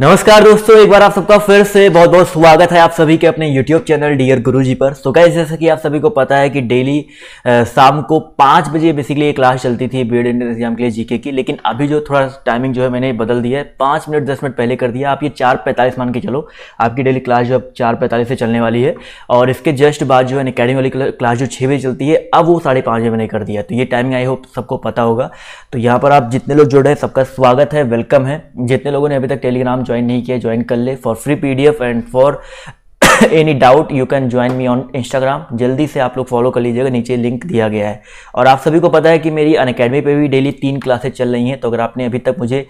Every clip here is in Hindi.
नमस्कार दोस्तों एक बार आप सबका फिर से बहुत बहुत स्वागत है आप सभी के अपने YouTube चैनल डियर गुरुजी पर सो तो so गाइस जैसा कि आप सभी को पता है कि डेली शाम को पाँच बजे बेसिकली एक क्लास चलती थी बी एंट्रेंस एग्जाम के लिए जीके की लेकिन अभी जो थोड़ा टाइमिंग जो है मैंने बदल दिया है पाँच मिनट दस मिनट पहले कर दिया आप ये चार पैंतालीस मान के चलो आपकी डेली क्लास जो अब चार पैंतालीस से चलने वाली है और इसके जस्ट बाद जो है अकेडमी वाली क्लास जो छः बजे चलती है अब वो साढ़े पाँच बजे मैंने कर दिया तो ये टाइमिंग आई होप सबको पता होगा तो यहाँ पर आप जितने लोग जुड़े हैं सबका स्वागत है वेलकम है जितने लोगों ने अभी तक टेलीग्राम ज्वाइन नहीं किया ज्वाइन कर ले for free P and for any doubt you can join me on Instagram जल्दी से आप लोग फॉलो कर लीजिएगा नीचे लिंक दिया गया है और आप सभी को पता है कि मेरी अन अकेडमी पर भी डेली तीन क्लासेज चल रही हैं तो अगर आपने अभी तक मुझे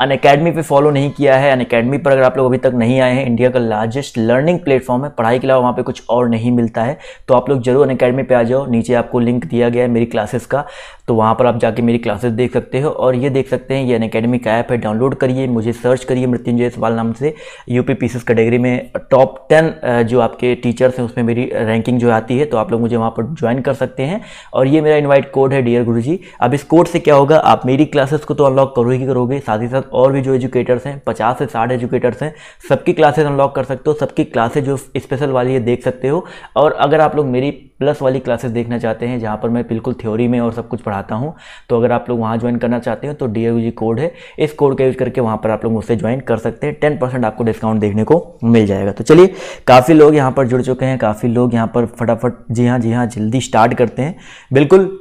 अन अकेडमी पर फॉलो नहीं किया है अन अकेडमी पर अगर आप लोग अभी तक नहीं आए हैं इंडिया का लार्जेस्ट लर्निंग प्लेटफॉर्म है पढ़ाई के अलावा वहाँ पे कुछ और नहीं मिलता है तो आप लोग जरूर अन अकेडमी पर आ जाओ नीचे आपको लिंक दिया गया है मेरी क्लासेस का तो वहाँ पर आप जाके मेरी क्लासेस देख सकते हो और ये देख सकते हैं ये अन अकेडमी का ऐप है डाउनलोड करिए मुझे सर्च करिए मृत्युंजय सवाल नाम से U P C S category में टॉप टेन जो आपके टीचर्स हैं उसमें मेरी रैंकिंग जो आती है तो आप लोग मुझे वहाँ पर ज्वाइन कर सकते हैं और ये मेरा इन्वाइट कोड है डियर गुरु अब इस कोड से क्या होगा आप मेरी क्लासेस को तो अनलॉक करोगे करोगे साथ ही साथ और भी जो एजुकेटर्स हैं पचास से साठ एजुकेटर्स हैं सबकी क्लासेज अनलॉक कर सकते हो सबकी क्लासेज जो स्पेशल वाली है देख सकते हो और अगर आप लोग मेरी प्लस वाली क्लासेस देखना चाहते हैं जहाँ पर मैं बिल्कुल थ्योरी में और सब कुछ पढ़ाता हूँ तो अगर आप लोग वहाँ ज्वाइन करना चाहते हो तो डी कोड है इस कोड का यूज़ करके वहाँ पर आप लोग मुझसे ज्वाइन कर सकते हैं टेन परसेंट आपको डिस्काउंट देखने को मिल जाएगा तो चलिए काफ़ी लोग यहाँ पर जुड़ चुके हैं काफ़ी लोग यहाँ पर फटाफट जी हाँ जी हाँ जल्दी स्टार्ट करते हैं बिल्कुल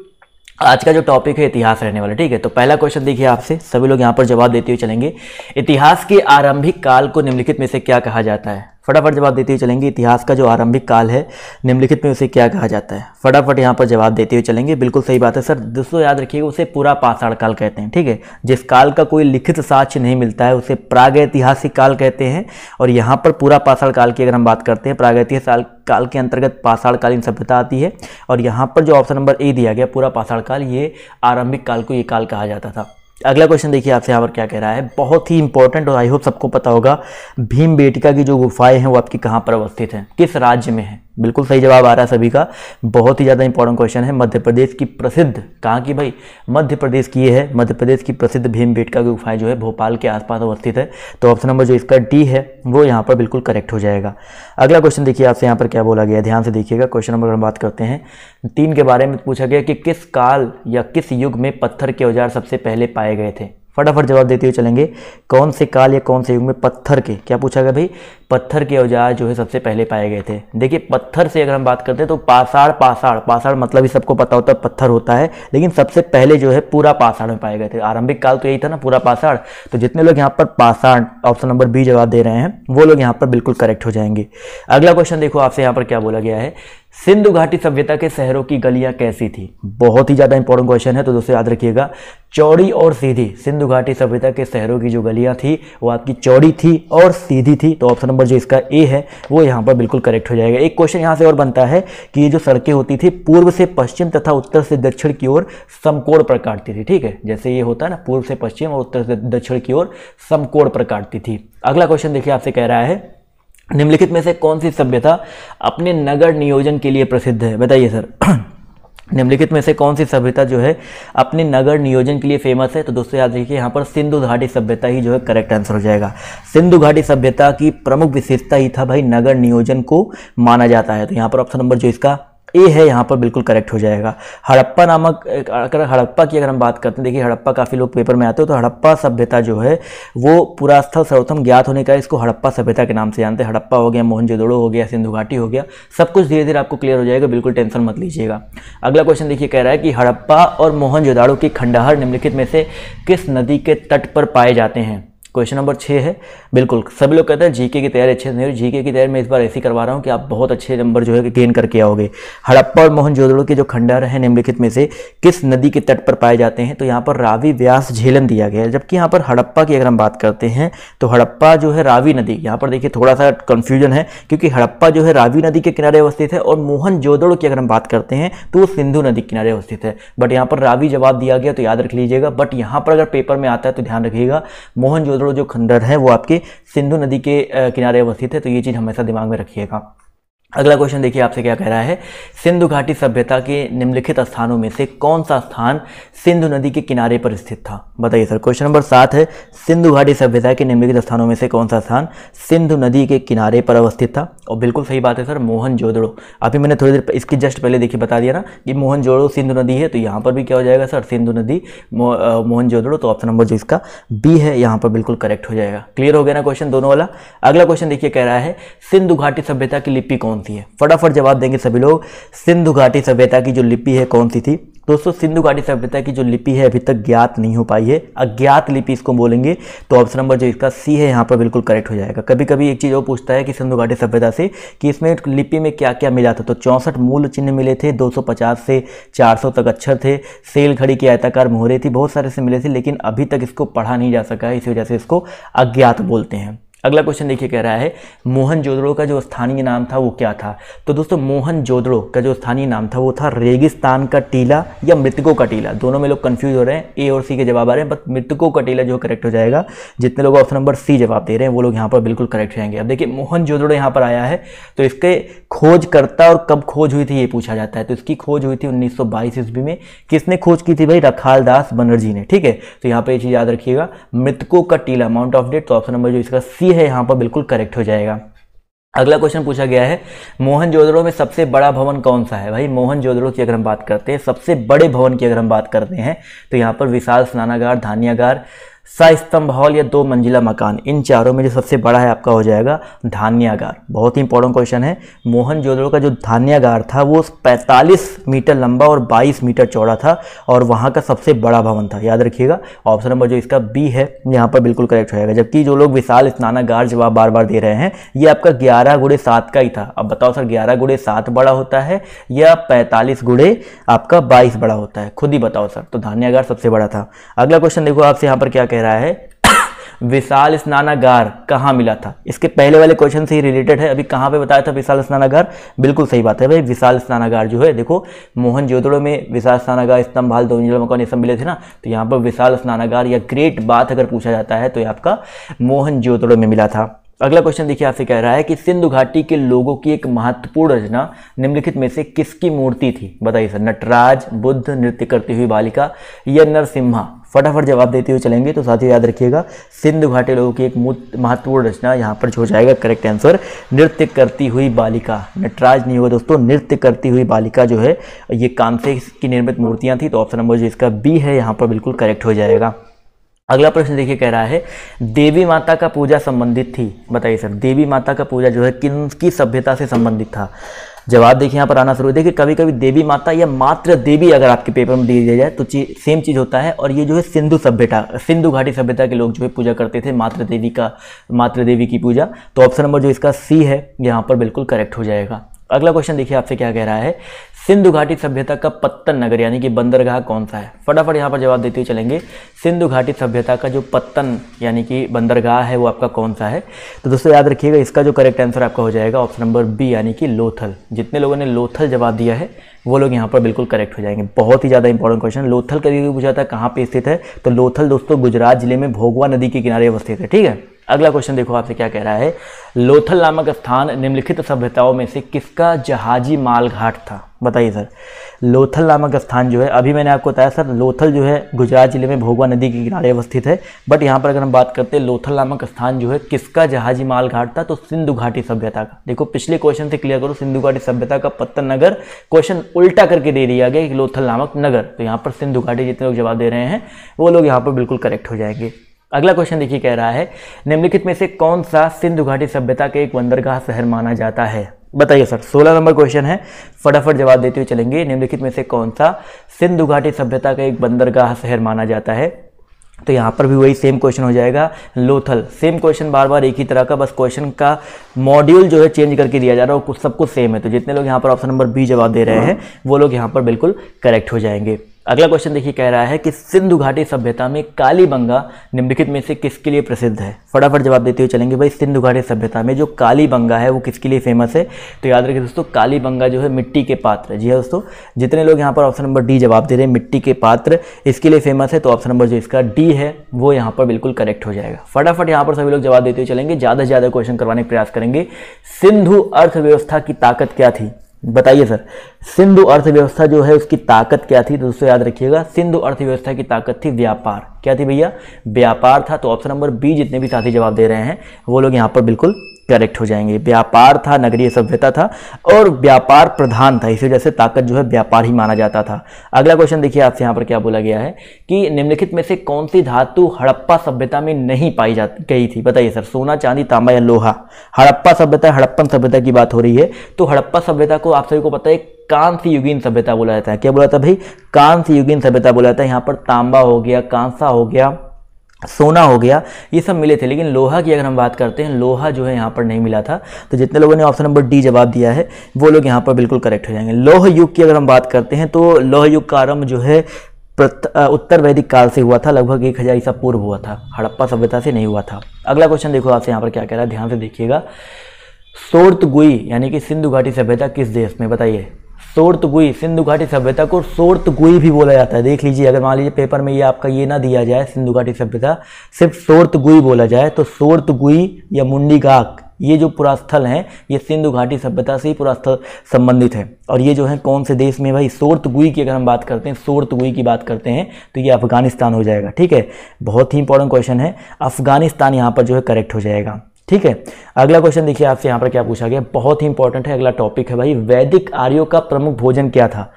आज का जो टॉपिक है इतिहास रहने वाला ठीक है तो पहला क्वेश्चन देखिए आपसे सभी लोग यहाँ पर जवाब देते हुए चलेंगे इतिहास के आरंभिक काल को निम्नलिखित में से क्या कहा जाता है फटाफट जवाब देते हुए चलेंगे इतिहास का जो आरंभिक काल है निम्नलिखित में उसे क्या कहा जाता है फटाफट यहाँ पर जवाब देते हुए चलेंगे बिल्कुल सही बात है सर दोस्तों याद रखिएगा उसे पूरा पाषाण काल कहते हैं ठीक है जिस काल का कोई लिखित साक्ष्य नहीं मिलता है उसे प्रागैतिहासिक काल कहते हैं और यहाँ पर पूरा पाषाण काल की अगर हम बात करते हैं प्रागैतिहासिक काल के अंतर्गत पाषाणकालीन सभ्यता आती है और यहाँ पर जो ऑप्शन नंबर ए दिया गया पूरा पाषाण काल ये आरंभिक काल को ये काल कहा जाता था अगला क्वेश्चन देखिए आपसे यहाँ पर क्या कह रहा है बहुत ही इंपॉर्टेंट और आई होप सबको पता होगा भीम बेटिका की जो गुफाएं हैं वो आपकी कहाँ पर अवस्थित हैं किस राज्य में है बिल्कुल सही जवाब आ रहा है सभी का बहुत ही ज़्यादा इंपॉर्टेंट क्वेश्चन है मध्य प्रदेश की प्रसिद्ध कहाँ की भाई मध्य प्रदेश की ये है मध्य प्रदेश की प्रसिद्ध भीम बेटका की गुफाएं जो है भोपाल के आसपास अवस्थित है तो ऑप्शन नंबर जो इसका डी है वो यहाँ पर बिल्कुल करेक्ट हो जाएगा अगला क्वेश्चन देखिए आपसे यहाँ पर क्या बोला गया ध्यान से देखिएगा क्वेश्चन नंबर हम बात करते हैं तीन के बारे में पूछा गया कि किस काल या किस युग में पत्थर के औजार सबसे पहले पाए गए थे फटाफट जवाब देते हुए चलेंगे कौन से काल या कौन से युग में पत्थर के क्या पूछा गया भाई पत्थर के औजार जो है सबसे पहले पाए गए थे देखिए पत्थर से अगर हम बात करते हैं तो पाषाण पाषाण पाषाण मतलब ही सबको पता होता है पत्थर होता है लेकिन सबसे पहले जो है पूरा पाषाण में पाए गए थे आरंभिक काल तो यही था ना पूरा पाषाण तो जितने लोग यहाँ पर पाषाण ऑप्शन नंबर बी जवाब दे रहे हैं वो लोग यहाँ पर बिल्कुल करेक्ट हो जाएंगे अगला क्वेश्चन देखो आपसे यहाँ पर क्या बोला गया है सिंधु घाटी सभ्यता के शहरों की गलियां कैसी थी बहुत ही ज़्यादा इंपॉर्टेंट क्वेश्चन है तो दोस्तों याद रखिएगा चौड़ी और सीधी सिंधु घाटी सभ्यता के शहरों की जो गलियां थी वो आपकी चौड़ी थी और सीधी थी तो ऑप्शन नंबर जो इसका ए है वो यहाँ पर बिल्कुल करेक्ट हो जाएगा एक क्वेश्चन यहाँ से और बनता है कि ये जो सड़कें होती थी पूर्व से पश्चिम तथा उत्तर से दक्षिण की ओर समकोण पर काटती थी ठीक है जैसे ये होता है ना पूर्व से पश्चिम और उत्तर से दक्षिण की ओर समकोण पर काटती थी अगला क्वेश्चन देखिए आपसे कह रहा है निम्नलिखित में से कौन सी सभ्यता अपने नगर नियोजन के लिए प्रसिद्ध है बताइए सर निम्नलिखित में से कौन सी सभ्यता जो है अपने नगर नियोजन के लिए फेमस है तो दोस्तों याद रखिए यहाँ पर सिंधु घाटी सभ्यता ही जो है करेक्ट आंसर हो जाएगा सिंधु घाटी सभ्यता की प्रमुख विशेषता ही था भाई नगर नियोजन को माना जाता है तो यहाँ पर ऑप्शन नंबर जो इसका ए है यहाँ पर बिल्कुल करेक्ट हो जाएगा हड़प्पा नामक अगर हड़प्पा की अगर हम बात करते हैं देखिए हड़प्पा काफ़ी लोग पेपर में आते हो तो हड़प्पा सभ्यता जो है वो पुरास्थल सर्वोत्तम ज्ञात होने का इसको हड़प्पा सभ्यता के नाम से जानते हैं हड़प्पा हो गया मोहनजोदड़ो हो गया सिंधु घाटी हो गया सब कुछ धीरे धीरे आपको क्लियर हो जाएगा बिल्कुल टेंशन मत लीजिएगा अगला क्वेश्चन देखिए कह रहा है कि हड़प्पा और मोहनजोदाड़ो की खंडहर निम्नलिखित में से किस नदी के तट पर पाए जाते हैं क्वेश्चन नंबर छः है बिल्कुल सभी लोग कहते हैं जीके की तैयारी अच्छे से नहीं जीके की तैयारी मैं इस बार ऐसी करवा रहा हूँ कि आप बहुत अच्छे नंबर जो है गेन करके आओगे हड़प्पा और मोहन जोदड़ो के जो खंडहर हैं निम्नलिखित में से किस नदी के तट पर पाए जाते हैं तो यहाँ पर रावी व्यास झेलम दिया गया है जबकि यहाँ पर हड़प्पा की अगर हम बात करते हैं तो हड़प्पा जो है रावी नदी यहाँ पर देखिए थोड़ा सा कन्फ्यूजन है क्योंकि हड़प्पा जो है रावी नदी के किनारे अवस्थित है और मोहन जोदड़ो की अगर हम बात करते हैं तो वो सिंधु नदी के किनारे अवस्थित है बट यहाँ पर रावी जवाब दिया गया तो याद रख लीजिएगा बट यहाँ पर अगर पेपर में आता है तो ध्यान रखिएगा मोहन कलरो जो खंडर है वो आपके सिंधु नदी के किनारे अवस्थित है तो ये चीज़ हमेशा दिमाग में रखिएगा अगला क्वेश्चन देखिए आपसे क्या कह रहा है सिंधु घाटी सभ्यता के निम्नलिखित स्थानों में से कौन सा स्थान सिंधु नदी के किनारे पर स्थित था बताइए सर क्वेश्चन नंबर सात है सिंधु घाटी सभ्यता के निम्नलिखित स्थानों में से कौन सा स्थान सिंधु नदी के किनारे पर अवस्थित था और बिल्कुल सही बात है सर मोहन जोदड़ो अभी मैंने थोड़ी देर इसकी जस्ट पहले देखिए बता दिया ना कि मोहन जोड़ो सिंधु नदी है तो यहाँ पर भी क्या हो जाएगा सर सिंधु नदी मोहन जोदड़ो तो ऑप्शन नंबर जो इसका बी है यहाँ पर बिल्कुल करेक्ट हो जाएगा क्लियर हो गया ना क्वेश्चन दोनों वाला अगला क्वेश्चन देखिए कह रहा है सिंधु घाटी सभ्यता की लिपि कौन कौन सी है फटाफट जवाब देंगे सभी लोग सिंधु घाटी सभ्यता की जो लिपि है कौन सी थी दोस्तों सिंधु घाटी सभ्यता की जो लिपि है अभी तक ज्ञात नहीं हो पाई है अज्ञात लिपि इसको बोलेंगे तो ऑप्शन नंबर जो इसका सी है यहाँ पर बिल्कुल करेक्ट हो जाएगा कभी कभी एक चीज़ और पूछता है कि सिंधु घाटी सभ्यता से कि इसमें लिपि में क्या क्या मिला था तो चौंसठ मूल चिन्ह मिले थे 250 से 400 तक अक्षर थे सेल घड़ी की आयताकार मोहरे थी बहुत सारे से मिले थे लेकिन अभी तक इसको पढ़ा नहीं जा सका है इसी वजह से इसको अज्ञात बोलते हैं अगला क्वेश्चन देखिए कह रहा है मोहन जोदड़ो का जो स्थानीय नाम था वो क्या था तो दोस्तों मोहन जोदड़ो का जो स्थानीय नाम था वो था रेगिस्तान का टीला या मृतकों का टीला दोनों में लोग कंफ्यूज हो रहे हैं ए और सी के जवाब आ रहे हैं बट मृतकों का टीला जो करेक्ट हो जाएगा जितने लोग ऑप्शन नंबर सी जवाब दे रहे हैं वो लोग यहाँ पर बिल्कुल करेक्ट रहेंगे अब देखिए मोहन जोदड़ो यहाँ पर आया है तो इसके खोजकर्ता और कब खोज हुई थी ये पूछा जाता है तो इसकी खोज हुई थी उन्नीस सौ ईस्वी में किसने खोज की थी भाई रखाल दास बनर्जी ने ठीक है तो यहाँ पर ये चीज़ याद रखिएगा मृतकों का टीला अमाउंट ऑफ डेट तो ऑप्शन नंबर जो इसका सी सी है यहाँ पर बिल्कुल करेक्ट हो जाएगा अगला क्वेश्चन पूछा गया है मोहन जोदड़ो में सबसे बड़ा भवन कौन सा है भाई मोहन जोदड़ो की अगर हम बात करते हैं सबसे बड़े भवन की अगर हम बात करते हैं तो यहाँ पर विशाल स्नानागार धानियागार स्तंभ हॉल या दो मंजिला मकान इन चारों में जो सबसे बड़ा है आपका हो जाएगा धान्यागार बहुत ही इंपॉर्टेंट क्वेश्चन है मोहन जोदड़ो का जो धान्यागार था वो 45 मीटर लंबा और 22 मीटर चौड़ा था और वहाँ का सबसे बड़ा भवन था याद रखिएगा ऑप्शन नंबर जो इसका बी है यहाँ पर बिल्कुल करेक्ट हो जाएगा जबकि जो लोग विशाल स्नानागार जवाब बार बार दे रहे हैं ये आपका ग्यारह गुड़े सात का ही था अब बताओ सर ग्यारह गुड़े सात बड़ा होता है या पैंतालीस गुड़े आपका बाईस बड़ा होता है खुद ही बताओ सर तो धान्यागार सबसे बड़ा था अगला क्वेश्चन देखो आपसे यहाँ पर क्या कह कह रहा है विशाल स्नानागार कहाँ मिला था इसके पहले वाले क्वेश्चन से ही रिलेटेड है अभी कहाँ पे बताया था विशाल स्नानागार बिल्कुल सही बात है भाई विशाल स्नानागार जो है देखो मोहन जोदड़ो में विशाल स्नानागार स्तंभ हाल दोनों मकान ये सब मिले थे ना तो यहाँ पर विशाल स्नानागार या ग्रेट बात अगर पूछा जाता है तो ये आपका मोहन जोदड़ो में मिला था अगला क्वेश्चन देखिए आपसे कह रहा है कि सिंधु घाटी के लोगों की एक महत्वपूर्ण रचना निम्नलिखित में से किसकी मूर्ति थी बताइए सर नटराज बुद्ध नृत्य करती हुई बालिका या नरसिम्हा फटाफट जवाब देते हुए चलेंगे तो साथ ही याद रखिएगा सिंधु घाटी लोगों की एक महत्वपूर्ण रचना यहाँ पर हो जाएगा करेक्ट आंसर नृत्य करती हुई बालिका नटराज नहीं होगा दोस्तों नृत्य करती हुई बालिका जो है ये कांसे की निर्मित मूर्तियाँ थी तो ऑप्शन नंबर जो इसका बी है यहाँ पर बिल्कुल करेक्ट हो जाएगा अगला प्रश्न देखिए कह रहा है देवी माता का पूजा संबंधित थी बताइए सर देवी माता का पूजा जो है किन की सभ्यता से संबंधित था जवाब देखिए यहाँ पर आना शुरू देखिए कभी कभी देवी माता या मात्र देवी अगर आपके पेपर में दी दिया जाए तो ची, सेम चीज़ होता है और ये जो है सिंधु सभ्यता सिंधु घाटी सभ्यता के लोग जो है पूजा करते थे मात्र देवी का मात्र देवी की पूजा तो ऑप्शन नंबर जो इसका सी है यहाँ पर बिल्कुल करेक्ट हो जाएगा अगला क्वेश्चन देखिए आपसे क्या कह रहा है सिंधु घाटी सभ्यता का पत्तन नगर यानी कि बंदरगाह कौन सा है फटाफट यहाँ पर जवाब देते हुए चलेंगे सिंधु घाटी सभ्यता का जो पत्तन यानी कि बंदरगाह है वो आपका कौन सा है तो दोस्तों याद रखिएगा इसका जो करेक्ट आंसर आपका हो जाएगा ऑप्शन नंबर बी यानी कि लोथल जितने लोगों ने लोथल जवाब दिया है वो लोग यहाँ पर बिल्कुल करेक्ट हो जाएंगे बहुत ही ज़्यादा इंपॉर्टेंट क्वेश्चन लोथल कभी भी पूछा था कहाँ पर स्थित है तो लोथल दोस्तों गुजरात जिले में भोगवा नदी के किनारे अवस्थित है ठीक है अगला क्वेश्चन देखो आपसे क्या कह रहा है लोथल नामक स्थान निम्नलिखित सभ्यताओं में से किसका जहाजी मालघाट था बताइए सर लोथल नामक स्थान जो है अभी मैंने आपको बताया सर लोथल जो है गुजरात जिले में भोगवा नदी के किनारे अवस्थित है बट यहाँ पर अगर हम बात करते हैं लोथल नामक स्थान जो है किसका जहाजी माल घाट था तो सिंधु घाटी सभ्यता का देखो पिछले क्वेश्चन से क्लियर करो सिंधु घाटी सभ्यता का पत्तन नगर क्वेश्चन उल्टा करके दे दिया गया लोथल नामक नगर तो यहाँ पर सिंधु घाटी जितने लोग जवाब दे रहे हैं वो लोग यहाँ पर बिल्कुल करेक्ट हो जाएंगे अगला क्वेश्चन देखिए कह रहा है निम्नलिखित में से कौन सा सिंधु घाटी सभ्यता के एक बंदरगाह शहर माना जाता है बताइए सर 16 नंबर क्वेश्चन है फटाफट जवाब देते हुए चलेंगे निम्नलिखित में से कौन सा सिंधु घाटी सभ्यता का एक बंदरगाह शहर माना जाता है तो यहाँ पर भी वही सेम क्वेश्चन हो जाएगा लोथल सेम क्वेश्चन बार बार एक ही तरह का बस क्वेश्चन का मॉड्यूल जो है चेंज करके दिया जा रहा है और सब कुछ सेम है तो जितने लोग यहाँ पर ऑप्शन नंबर बी जवाब दे रहे हाँ। हैं वो लोग यहाँ पर बिल्कुल करेक्ट हो जाएंगे अगला क्वेश्चन देखिए कह रहा है कि सिंधु घाटी सभ्यता में कालीबंगा निम्नलिखित में से किसके लिए प्रसिद्ध है फटाफट जवाब देते हुए चलेंगे भाई सिंधु घाटी सभ्यता में जो कालीबंगा है वो किसके लिए फेमस है तो याद रखिए दोस्तों कालीबंगा जो है मिट्टी के पात्र जी है हाँ दोस्तों जितने लोग यहाँ पर ऑप्शन नंबर डी जवाब दे रहे हैं मिट्टी के पात्र इसके लिए फेमस है तो ऑप्शन नंबर जो इसका डी है वो यहाँ पर बिल्कुल करेक्ट हो जाएगा फटाफट यहाँ पर सभी लोग जवाब देते हुए चलेंगे ज़्यादा से ज़्यादा क्वेश्चन करवाने का प्रयास करेंगे सिंधु अर्थव्यवस्था की ताकत क्या थी बताइए सर सिंधु अर्थव्यवस्था जो है उसकी ताकत क्या थी दोस्तों याद रखिएगा सिंधु अर्थव्यवस्था की ताकत थी व्यापार क्या थी भैया व्यापार था तो ऑप्शन नंबर बी जितने भी साथी जवाब दे रहे हैं वो लोग यहाँ पर बिल्कुल करेक्ट हो जाएंगे व्यापार था नगरीय सभ्यता था और व्यापार प्रधान था इसी वजह से ताकत जो है व्यापार ही माना जाता था अगला क्वेश्चन देखिए आपसे यहाँ पर क्या बोला गया है कि निम्नलिखित में से कौन सी धातु हड़प्पा सभ्यता में नहीं पाई जा गई थी बताइए सर सोना चांदी तांबा या लोहा हड़प्पा सभ्यता हड़प्पन सभ्यता की बात हो रही है तो हड़प्पा सभ्यता को आप सभी को पता है कांस्य युगीन सभ्यता बोला जाता है क्या बोला था भाई कांस्य युगीन सभ्यता बोला जाता है यहाँ पर तांबा हो गया कांसा हो गया सोना हो गया ये सब मिले थे लेकिन लोहा की अगर हम बात करते हैं लोहा जो है यहाँ पर नहीं मिला था तो जितने लोगों ने ऑप्शन नंबर डी जवाब दिया है वो लोग यहाँ पर बिल्कुल करेक्ट हो जाएंगे लोह युग की अगर हम बात करते हैं तो लोह युग का आरंभ जो है उत्तर वैदिक काल से हुआ था लगभग एक हज़ार ईसा पूर्व हुआ था हड़प्पा सभ्यता से नहीं हुआ था अगला क्वेश्चन देखो आपसे यहाँ पर क्या कह रहा है ध्यान से देखिएगा सोर्तगुई यानी कि सिंधु घाटी सभ्यता किस देश में बताइए सोर्तगुई सिंधु घाटी सभ्यता को सोर्तगुई भी बोला जाता है देख लीजिए अगर मान लीजिए पेपर में ये आपका ये ना दिया जाए सिंधु घाटी सभ्यता सिर्फ सोर्तगुई बोला जाए तो सोर्तगुई या मुंडी गाक ये जो पुरास्थल हैं ये सिंधु घाटी सभ्यता से ही पुरास्थल संबंधित है और ये जो है कौन से देश में भाई सोर्तगुई की अगर हम बात करते हैं सोर्तगुई की बात करते हैं तो ये अफगानिस्तान हो जाएगा ठीक है बहुत ही इंपॉर्टेंट क्वेश्चन है अफगानिस्तान यहाँ पर जो है करेक्ट हो जाएगा ठीक है अगला क्वेश्चन देखिए आपसे यहाँ पर क्या पूछा गया बहुत ही इंपॉर्टेंट है अगला टॉपिक है भाई वैदिक आर्यो का प्रमुख भोजन क्या था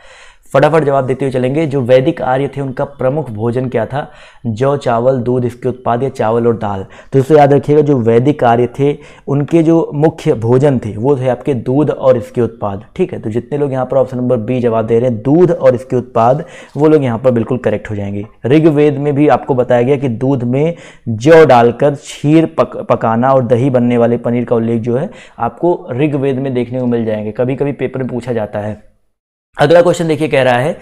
फटाफट जवाब देते हुए चलेंगे जो वैदिक आर्य थे उनका प्रमुख भोजन क्या था जौ चावल दूध इसके उत्पाद या चावल और दाल तो इसको याद रखिएगा जो वैदिक आर्य थे उनके जो मुख्य भोजन थे वो थे आपके दूध और इसके उत्पाद ठीक है तो जितने लोग यहाँ पर ऑप्शन नंबर बी जवाब दे रहे हैं दूध और इसके उत्पाद वो लोग यहाँ पर बिल्कुल करेक्ट हो जाएंगे ऋग्वेद में भी आपको बताया गया कि दूध में जौ डालकर क्षीर पक, पकाना और दही बनने वाले पनीर का उल्लेख जो है आपको ऋग्वेद में देखने को मिल जाएंगे कभी कभी पेपर में पूछा जाता है अगला क्वेश्चन देखिए कह रहा है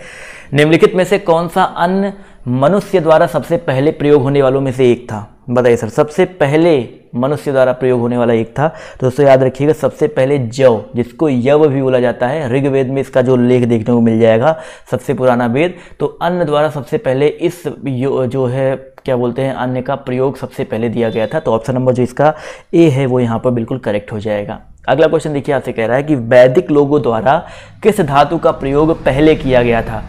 निम्नलिखित में से कौन सा अन्न मनुष्य द्वारा सबसे पहले प्रयोग होने वालों में से एक था बताइए सर सबसे पहले मनुष्य द्वारा प्रयोग होने वाला एक था तो दोस्तों याद रखिएगा सबसे पहले जव जिसको यव भी बोला जाता है ऋग्वेद में इसका जो लेख देखने को मिल जाएगा सबसे पुराना वेद तो अन्न द्वारा सबसे पहले इस जो है क्या बोलते हैं अन्न का प्रयोग सबसे पहले दिया गया था तो ऑप्शन नंबर जो इसका ए है वो यहाँ पर बिल्कुल करेक्ट हो जाएगा अगला क्वेश्चन देखिए आपसे कह रहा है कि वैदिक लोगों द्वारा किस धातु का प्रयोग पहले किया गया था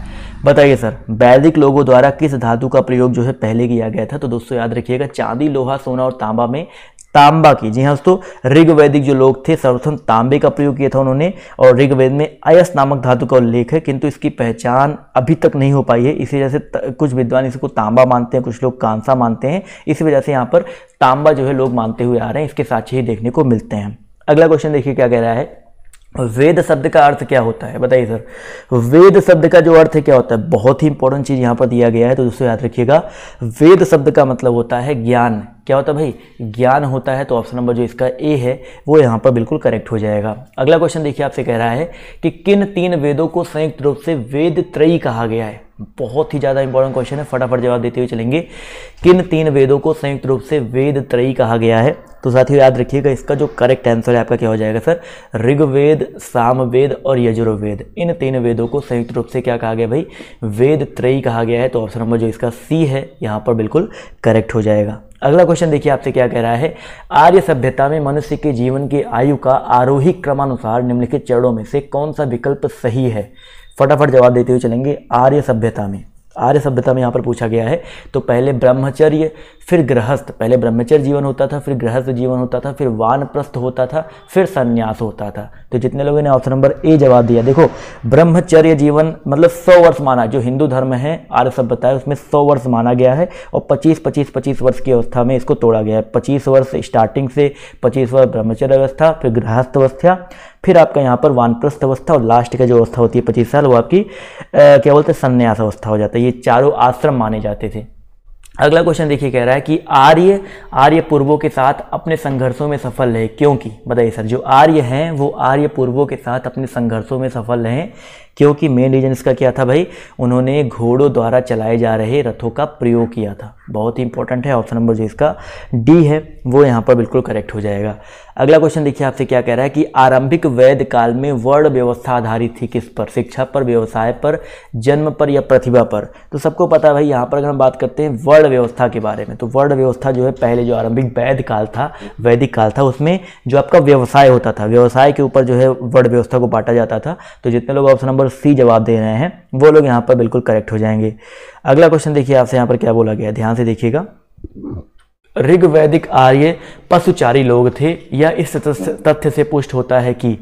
बताइए सर वैदिक लोगों द्वारा किस धातु का प्रयोग जो है पहले किया गया था तो दोस्तों याद रखिएगा चांदी लोहा सोना और तांबा में तांबा की जी हाँ दोस्तों ऋग्वैदिक जो लोग थे सर्वप्रथम तांबे का प्रयोग किया था उन्होंने और ऋग्वेद में अयस नामक धातु का उल्लेख है किंतु इसकी पहचान अभी तक नहीं हो पाई है इसी वजह से कुछ विद्वान इसको तांबा मानते हैं कुछ लोग कांसा मानते हैं इसी वजह से यहाँ पर तांबा जो है लोग मानते हुए आ रहे हैं इसके साक्ष्य ही देखने को मिलते हैं अगला क्वेश्चन देखिए क्या कह रहा है वेद शब्द का अर्थ क्या होता है बताइए सर वेद शब्द का जो अर्थ क्या होता है बहुत ही इंपॉर्टेंट चीज़ यहां पर दिया गया है तो दोस्तों याद रखिएगा वेद शब्द का मतलब होता है ज्ञान क्या होता है भाई ज्ञान होता है तो ऑप्शन नंबर जो इसका ए है वो यहां पर बिल्कुल करेक्ट हो जाएगा अगला क्वेश्चन देखिए आपसे कह रहा है कि किन तीन वेदों को संयुक्त रूप से वेद त्रयी कहा गया है बहुत ही ज़्यादा इंपॉर्टेंट क्वेश्चन है फटाफट जवाब देते हुए चलेंगे किन तीन वेदों को संयुक्त रूप से वेद त्रयी कहा गया है तो साथियों याद रखिएगा इसका जो करेक्ट आंसर है आपका क्या हो जाएगा सर ऋग्वेद सामवेद और यजुर्वेद इन तीन वेदों को संयुक्त रूप से क्या कहा गया भाई वेद त्रयी कहा गया है तो ऑप्शन नंबर जो इसका सी है यहाँ पर बिल्कुल करेक्ट हो जाएगा अगला क्वेश्चन देखिए आपसे क्या कह रहा है आर्य सभ्यता में मनुष्य के जीवन की आयु का आरोही क्रमानुसार निम्नलिखित चरणों में से कौन सा विकल्प सही है फटाफट जवाब देते हुए चलेंगे आर्य सभ्यता में आर्य सभ्यता में यहाँ पर पूछा गया है तो पहले ब्रह्मचर्य फिर गृहस्थ पहले ब्रह्मचर्य जीवन होता था फिर गृहस्थ जीवन होता था फिर वानप्रस्थ होता था फिर संन्यास होता था तो जितने लोगों ने ऑप्शन नंबर ए जवाब दिया देखो ब्रह्मचर्य जीवन मतलब सौ वर्ष माना जो हिंदू धर्म है आर्य सभ्यता है उसमें सौ वर्ष माना गया है और पच्चीस पच्चीस पच्चीस वर्ष की अवस्था में इसको तोड़ा गया है पच्चीस वर्ष स्टार्टिंग से पच्चीस वर्ष ब्रह्मचर्य अवस्था फिर गृहस्थ अवस्था फिर आपका यहाँ पर वानप्रस्थ अवस्था और लास्ट का जो अवस्था होती है पच्चीस साल वो आपकी क्या बोलते हैं संन्यास अवस्था हो जाता है ये चारों आश्रम माने जाते थे अगला क्वेश्चन देखिए कह रहा है कि आर्य आर्य पूर्वों के साथ अपने संघर्षों में सफल रहे क्योंकि बताइए सर जो आर्य हैं वो आर्य पूर्वों के साथ अपने संघर्षों में सफल रहे क्योंकि मेन रीज़न इसका क्या था भाई उन्होंने घोड़ों द्वारा चलाए जा रहे रथों का प्रयोग किया था बहुत ही इंपॉर्टेंट है ऑप्शन नंबर जो इसका डी है वो यहाँ पर बिल्कुल करेक्ट हो जाएगा अगला क्वेश्चन देखिए आपसे क्या कह रहा है कि आरंभिक वैद काल में वर्ण व्यवस्था आधारित थी किस पर शिक्षा पर व्यवसाय पर जन्म पर या प्रतिभा पर तो सबको पता है भाई यहाँ पर अगर हम बात करते हैं वर्ण व्यवस्था के बारे में तो वर्ण व्यवस्था जो है पहले जो आरंभिक वैद काल था वैदिक काल था उसमें जो आपका व्यवसाय होता था व्यवसाय के ऊपर जो है वर्ण व्यवस्था को बांटा जाता था तो जितने लोग ऑप्शन नंबर नंबर सी जवाब दे रहे हैं वो लोग यहाँ पर बिल्कुल करेक्ट हो जाएंगे अगला क्वेश्चन देखिए आपसे यहाँ पर क्या बोला गया ध्यान से देखिएगा ऋग्वैदिक आर्य पशुचारी लोग थे या इस तथ्य से पुष्ट होता है कि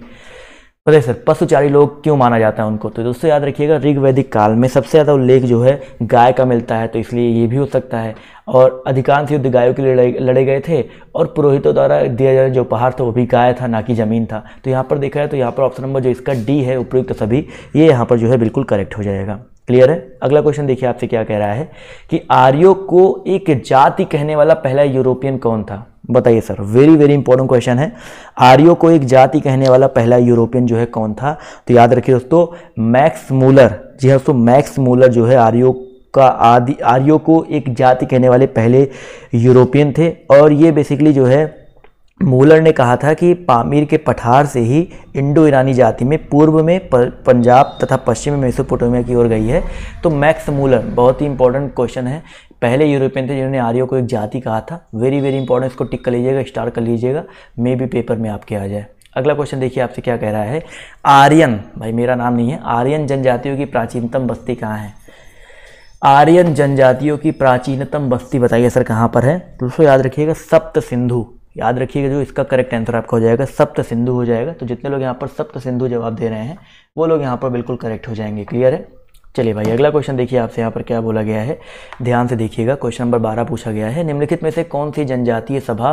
बताइए सर पशुचारी लोग क्यों माना जाता है उनको तो दोस्तों याद रखिएगा ऋग्वैदिक काल में सबसे ज़्यादा उल्लेख जो है गाय का मिलता है तो इसलिए ये भी हो सकता है और अधिकांश युद्ध गायों के लिए लड़े, लड़े गए थे और पुरोहितों द्वारा दिया जा जो उपहार था वो भी गाय था ना कि ज़मीन था तो यहाँ पर देखा है तो यहाँ पर ऑप्शन नंबर जो इसका डी है उपयुक्त सभी ये यहाँ पर जो है बिल्कुल करेक्ट हो जाएगा क्लियर है अगला क्वेश्चन देखिए आपसे क्या कह रहा है कि आर्यो को एक जाति कहने वाला पहला यूरोपियन कौन था बताइए sir very very important question है आर्यो को एक जाति कहने वाला पहला यूरोपियन जो है कौन था तो याद रखिए दोस्तों मैक्स मूलर जी हाँ दोस्तों मैक्स मूलर जो है आर्यो का आदि आर्यो को एक जाति कहने वाले पहले यूरोपियन थे और ये बेसिकली जो है मूलर ने कहा था कि पामीर के पठार से ही इंडो ईरानी जाति में पूर्व में पंजाब तथा पश्चिम में मेसोपोटामिया की ओर गई है तो मैक्स मूलर बहुत ही इंपॉर्टेंट क्वेश्चन है पहले यूरोपियन थे जिन्होंने आर्यो को एक जाति कहा था वेरी वेरी इंपॉर्टेंट इसको टिक कर लीजिएगा स्टार कर लीजिएगा मे बी पेपर में आपके आ जाए अगला क्वेश्चन देखिए आपसे क्या कह रहा है आर्यन भाई मेरा नाम नहीं है आर्यन जनजातियों की प्राचीनतम बस्ती कहाँ है आर्यन जनजातियों की प्राचीनतम बस्ती बताइए सर कहाँ पर है दोस्तों याद रखिएगा सप्त सिंधु याद रखिएगा जो इसका करेक्ट आंसर आपका हो जाएगा सप्त सिंधु हो जाएगा तो जितने लोग यहाँ पर सप्त सिंधु जवाब दे रहे हैं वो लोग यहाँ पर बिल्कुल करेक्ट हो जाएंगे क्लियर है चलिए भाई अगला क्वेश्चन देखिए आपसे यहाँ पर क्या बोला गया है ध्यान से देखिएगा क्वेश्चन नंबर बारह पूछा गया है निम्नलिखित में से कौन सी जनजातीय सभा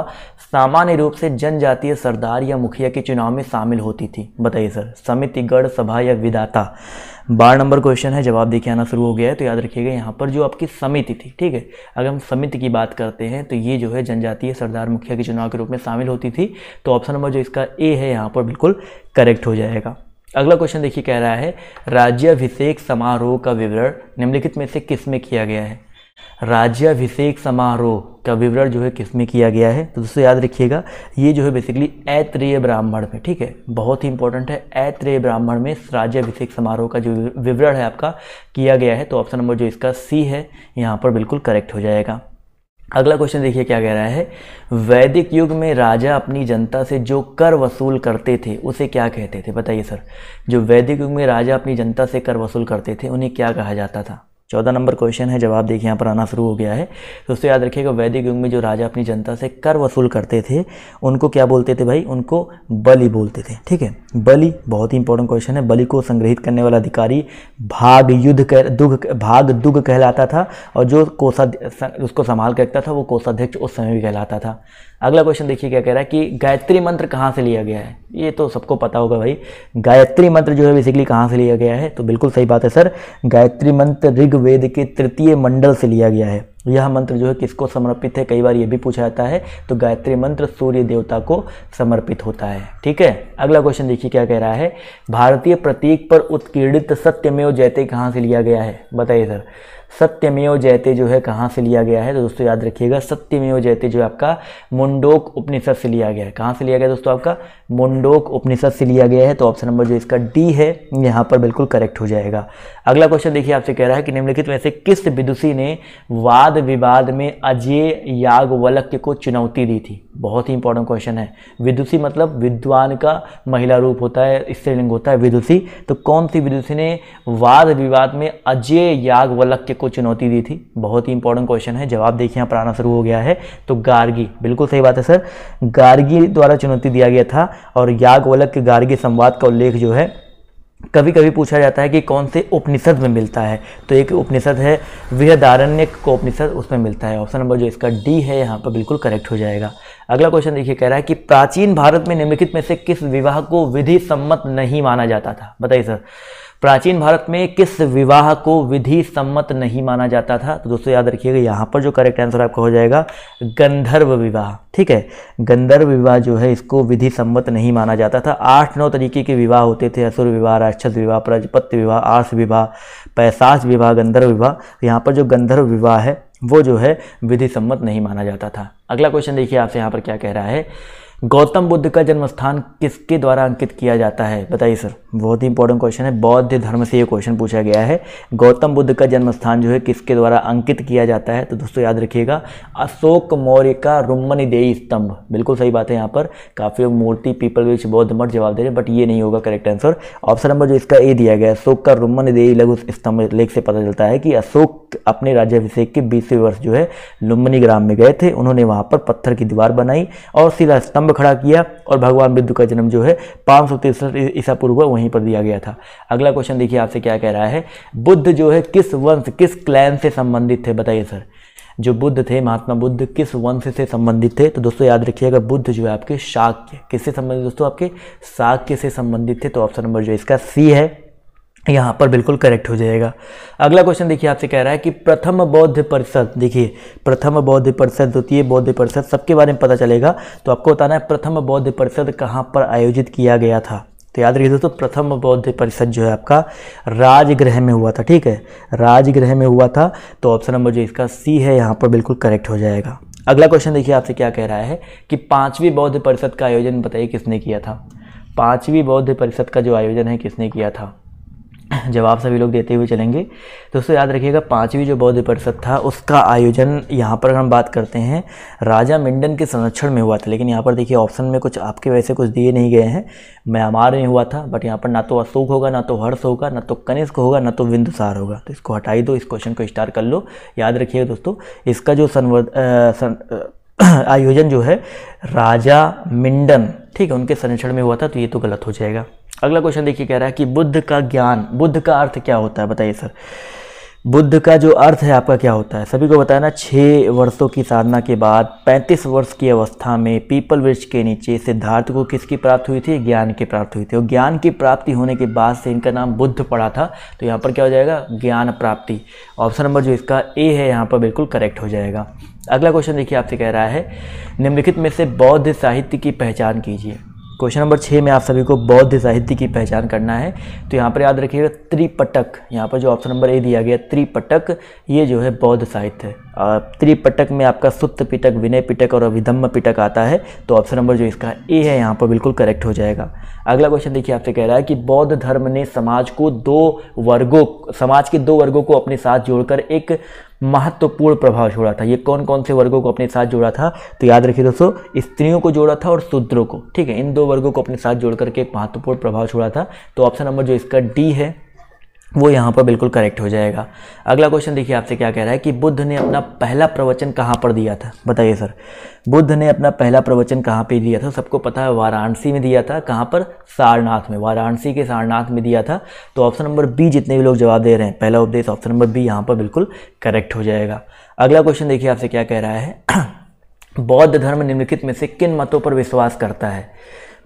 सामान्य रूप से जनजातीय सरदार या मुखिया के चुनाव में शामिल होती थी बताइए सर समिति गढ़ सभा या विदाता बारह नंबर क्वेश्चन है जवाब देखिए आना शुरू हो गया है तो याद रखिएगा यहाँ पर जो आपकी समिति थी ठीक है अगर हम समिति की बात करते हैं तो ये जो है जनजातीय सरदार मुखिया के चुनाव के रूप में शामिल होती थी तो ऑप्शन नंबर जो इसका ए है यहाँ पर बिल्कुल करेक्ट हो जाएगा अगला क्वेश्चन देखिए कह रहा है राज्याभिषेक समारोह का विवरण निम्नलिखित में से किस में किया गया है राज्याभिषेक समारोह का विवरण जो है किस में किया गया है तो दोस्तों याद रखिएगा ये जो है बेसिकली ऐत्रेय ब्राह्मण में ठीक है बहुत ही इंपॉर्टेंट है ऐत्रेय ब्राह्मण में राज्याभिषेक समारोह का जो विवरण है आपका किया गया है तो ऑप्शन नंबर जो इसका सी है यहाँ पर बिल्कुल करेक्ट हो जाएगा अगला क्वेश्चन देखिए क्या कह रहा है वैदिक युग में राजा अपनी जनता से जो कर वसूल करते थे उसे क्या कहते थे बताइए सर जो वैदिक युग में राजा अपनी जनता से कर वसूल करते थे उन्हें क्या कहा जाता था चौदह नंबर क्वेश्चन है जवाब देखिए यहाँ पर आना शुरू हो गया है तो उससे याद रखिएगा वैदिक युग में जो राजा अपनी जनता से कर वसूल करते थे उनको क्या बोलते थे भाई उनको बलि बोलते थे ठीक है बलि बहुत ही इंपॉर्टेंट क्वेश्चन है बलि को संग्रहित करने वाला अधिकारी भाग युद्ध कह दुग भाग दुग कहलाता था और जो कोषा उसको संभाल करता रखता था वो कोषाध्यक्ष उस समय भी कहलाता था अगला क्वेश्चन देखिए क्या कह रहा है कि गायत्री मंत्र कहाँ से लिया गया है ये तो सबको पता होगा भाई गायत्री मंत्र जो है बेसिकली कहाँ से लिया गया है तो बिल्कुल सही बात है सर गायत्री मंत्र ऋग्वेद के तृतीय मंडल से लिया गया है यह मंत्र जो है किसको समर्पित है कई बार ये भी पूछा जाता है तो गायत्री मंत्र सूर्य देवता को समर्पित होता है ठीक है अगला क्वेश्चन देखिए क्या कह रहा है भारतीय प्रतीक पर उत्कीर्णित सत्यमेव जयते कहाँ से लिया गया है बताइए सर सत्यमेव जयते जो है कहाँ से लिया गया है तो दोस्तों याद रखिएगा सत्यमेव जयते जो है आपका मुंडोक उपनिषद से लिया गया है कहाँ से लिया गया दोस्तों आपका मुंडोक उपनिषद से लिया गया है तो ऑप्शन नंबर जो इसका डी है यहाँ पर बिल्कुल करेक्ट हो जाएगा अगला क्वेश्चन देखिए आपसे कह रहा है कि निम्नलिखित में से किस विदुषी ने वाद विवाद में अजय यागवलक्य को चुनौती दी थी बहुत ही इंपॉर्टेंट क्वेश्चन है विदुषी मतलब विद्वान का महिला रूप होता है स्त्रीलिंग होता है विदुषी तो कौन सी विदुषी ने वाद विवाद में अजय यागवलक्य को चुनौती दी थी बहुत ही इंपॉर्टेंट क्वेश्चन है जवाब देखिए यहाँ पर आना शुरू हो गया है तो गार्गी बिल्कुल सही बात है सर गार्गी द्वारा चुनौती दिया गया था और याज्ञवल्क के गार्गी संवाद का उल्लेख जो है कभी कभी पूछा जाता है कि कौन से उपनिषद में मिलता है तो एक उपनिषद है विहदारण्य को उपनिषद उसमें मिलता है ऑप्शन नंबर जो इसका डी है यहाँ पर बिल्कुल करेक्ट हो जाएगा अगला क्वेश्चन देखिए कह रहा है कि प्राचीन भारत में निम्नलिखित में से किस विवाह को विधि सम्मत नहीं माना जाता था बताइए सर प्राचीन भारत में किस विवाह को विधि सम्मत नहीं माना जाता था तो दोस्तों याद रखिएगा यहाँ पर जो करेक्ट आंसर आपका हो जाएगा गंधर्व विवाह ठीक है गंधर्व विवाह जो है इसको विधि सम्मत नहीं माना जाता था आठ नौ तरीके के विवाह होते थे असुर विवाह राक्षस विवाह प्रजपत्य विवाह आस विवाह पैसाश विवाह गंधर्व विवाह यहाँ पर जो गंधर्व विवाह है वो जो है विधि सम्मत नहीं माना जाता था अगला क्वेश्चन देखिए आपसे यहाँ पर क्या कह रहा है गौतम बुद्ध का जन्म स्थान किसके द्वारा अंकित किया जाता है बताइए सर बहुत ही इंपॉर्टेंट क्वेश्चन है बौद्ध धर्म से ये क्वेश्चन पूछा गया है गौतम बुद्ध का जन्म स्थान जो है किसके द्वारा अंकित किया जाता है तो दोस्तों याद रखिएगा अशोक मौर्य का रुम्मन देई स्तंभ बिल्कुल सही बात है यहाँ पर काफ़ी लोग मूर्ति पीपल विच बौद्ध मठ जवाब दे रहे बट ये नहीं होगा करेक्ट आंसर ऑप्शन नंबर जो इसका ए दिया गया अशोक का रुम्मन देई लघु स्तंभ लेख से पता चलता है कि अशोक अपने राज्याभिषेक के बीसवें वर्ष जो है लुम्बनी ग्राम में गए थे उन्होंने वहाँ पर पत्थर की दीवार बनाई और शिला स्तंभ खड़ा किया और भगवान बुद्ध का जन्म जो है पाँच सौ तिरसठ ईसा पूर्व वहीं पर दिया गया था अगला क्वेश्चन देखिए आपसे क्या कह रहा है बुद्ध जो है किस वंश किस क्लैन से संबंधित थे बताइए सर जो बुद्ध थे महात्मा बुद्ध किस वंश से संबंधित थे तो दोस्तों याद रखिएगा बुद्ध जो है आपके शाक्य किससे संबंधित दोस्तों आपके शाक्य से संबंधित थे तो ऑप्शन नंबर जो इसका सी है यहाँ पर बिल्कुल करेक्ट हो जाएगा अगला क्वेश्चन देखिए आपसे कह रहा है कि प्रथम बौद्ध परिषद देखिए प्रथम बौद्ध परिषद होती है बौद्ध परिषद सबके बारे में पता चलेगा तो आपको बताना है प्रथम बौद्ध परिषद कहाँ पर आयोजित किया गया था तो याद रखिए दोस्तों प्रथम बौद्ध परिषद जो है आपका राजगृह में हुआ था ठीक है राजगृह में हुआ था तो ऑप्शन नंबर जो इसका सी है यहाँ पर बिल्कुल करेक्ट हो जाएगा अगला क्वेश्चन देखिए आपसे क्या कह रहा है कि पाँचवीं बौद्ध परिषद का आयोजन बताइए किसने किया था पाँचवीं बौद्ध परिषद का जो आयोजन है किसने किया था जवाब सभी लोग देते हुए चलेंगे दोस्तों याद रखिएगा पाँचवीं जो बौद्ध परिषद था उसका आयोजन यहाँ पर हम बात करते हैं राजा मिंडन के संरक्षण में हुआ था लेकिन यहाँ पर देखिए ऑप्शन में कुछ आपके वैसे कुछ दिए नहीं गए हैं म्यांमार में हुआ था बट यहाँ पर ना तो अशोक होगा ना तो हर्ष होगा ना तो कनिष्क होगा ना तो बिंदुसार होगा तो इसको हटाई दो इस क्वेश्चन को स्टार कर लो याद रखिएगा दोस्तों इसका जो संवर्ध आयोजन जो है राजा मिंडन ठीक है उनके संरक्षण में हुआ था तो ये तो गलत हो जाएगा अगला क्वेश्चन देखिए कह रहा है कि बुद्ध का ज्ञान बुद्ध का अर्थ क्या होता है बताइए सर बुद्ध का जो अर्थ है आपका क्या होता है सभी को बताया ना छः वर्षों की साधना के बाद पैंतीस वर्ष की अवस्था में पीपल वृक्ष के नीचे सिद्धार्थ को किसकी प्राप्त हुई थी ज्ञान की प्राप्त हुई थी और ज्ञान की प्राप्ति होने के बाद से इनका नाम बुद्ध पड़ा था तो यहाँ पर क्या हो जाएगा ज्ञान प्राप्ति ऑप्शन नंबर जो इसका ए है यहाँ पर बिल्कुल करेक्ट हो जाएगा अगला क्वेश्चन देखिए आपसे कह रहा है निम्नलिखित में से बौद्ध साहित्य की पहचान कीजिए क्वेश्चन नंबर छः में आप सभी को बौद्ध साहित्य की पहचान करना है तो यहाँ पर याद रखिएगा त्रिपटक यहाँ पर जो ऑप्शन नंबर ए दिया गया त्रिपटक ये जो है बौद्ध साहित्य है त्रिपटक में आपका सुप्त पिटक विनय पिटक और अभिधम्म पिटक आता है तो ऑप्शन नंबर जो इसका ए है यहाँ पर बिल्कुल करेक्ट हो जाएगा अगला क्वेश्चन देखिए आपसे कह रहा है कि बौद्ध धर्म ने समाज को दो वर्गों समाज के दो वर्गों को अपने साथ जोड़कर एक महत्वपूर्ण प्रभाव छोड़ा था ये कौन कौन से वर्गों को अपने साथ जोड़ा था तो याद रखिए दोस्तों स्त्रियों को जोड़ा था और शूद्रों को ठीक है इन दो वर्गों को अपने साथ जोड़ करके एक महत्वपूर्ण प्रभाव छोड़ा था तो ऑप्शन नंबर जो इसका डी है वो यहाँ पर बिल्कुल करेक्ट हो जाएगा अगला क्वेश्चन देखिए आपसे क्या कह रहा है कि बुद्ध ने अपना पहला प्रवचन कहाँ पर दिया था बताइए सर बुद्ध ने अपना पहला प्रवचन कहाँ पे दिया था सबको पता है वाराणसी में दिया था कहाँ पर सारनाथ में वाराणसी के सारनाथ में दिया था तो ऑप्शन नंबर बी जितने भी लोग जवाब दे रहे हैं पहला उपदेश ऑप्शन नंबर बी यहाँ पर बिल्कुल करेक्ट हो जाएगा अगला क्वेश्चन देखिए आपसे क्या कह रहा है बौद्ध धर्म निम्नलिखित में से किन मतों पर विश्वास करता है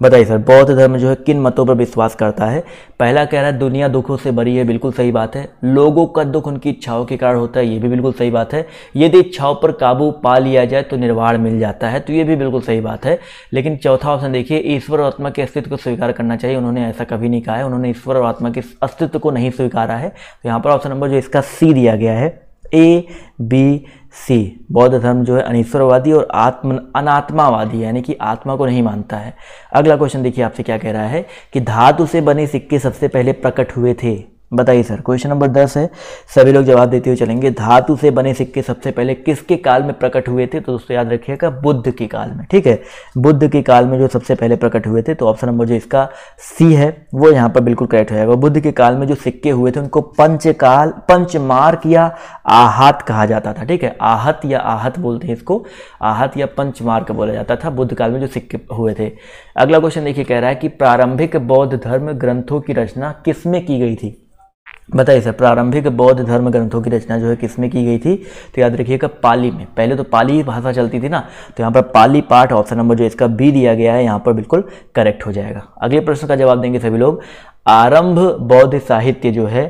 बताइए सर बौद्ध धर्म जो है किन मतों पर विश्वास करता है पहला कह रहा है दुनिया दुखों से भरी है बिल्कुल सही बात है लोगों का दुख उनकी इच्छाओं के कारण होता है ये भी बिल्कुल सही बात है यदि इच्छाओं पर काबू पा लिया जाए तो निर्वाण मिल जाता है तो ये भी बिल्कुल सही बात है लेकिन चौथा ऑप्शन देखिए ईश्वर और आत्मा के अस्तित्व को स्वीकार करना चाहिए उन्होंने ऐसा कभी नहीं कहा है उन्होंने ईश्वर और आत्मा के अस्तित्व को नहीं स्वीकारा है तो यहाँ पर ऑप्शन नंबर जो इसका सी दिया गया है ए बी सी बौद्ध धर्म जो है अनिश्वरवादी और आत्म अनात्मावादी यानी कि आत्मा को नहीं मानता है अगला क्वेश्चन देखिए आपसे क्या कह रहा है कि धातु से बने सिक्के सबसे पहले प्रकट हुए थे बताइए सर क्वेश्चन नंबर दस है सभी लोग जवाब देते हुए चलेंगे धातु से बने सिक्के सबसे पहले किसके काल में प्रकट हुए थे तो दोस्तों याद रखिएगा बुद्ध के काल में ठीक है बुद्ध के काल में जो सबसे पहले प्रकट हुए थे तो ऑप्शन नंबर जो इसका सी है वो यहाँ पर बिल्कुल करेक्ट हो जाएगा बुद्ध के काल में जो सिक्के हुए थे उनको पंचकाल पंचमार्क या आहत कहा जाता था ठीक है आहत या आहत बोलते हैं इसको आहत या पंचमार्क बोला जाता था बुद्ध काल में जो सिक्के हुए थे अगला क्वेश्चन देखिए कह रहा है कि प्रारंभिक बौद्ध धर्म ग्रंथों की रचना किसमें की गई थी बताइए सर प्रारंभिक बौद्ध धर्म ग्रंथों की रचना जो है किसमें की गई थी तो याद रखिएगा पाली में पहले तो पाली भाषा चलती थी ना तो यहाँ पर पाली पाठ ऑप्शन नंबर जो इसका बी दिया गया है यहाँ पर बिल्कुल करेक्ट हो जाएगा अगले प्रश्न का जवाब देंगे सभी लोग आरंभ बौद्ध साहित्य जो है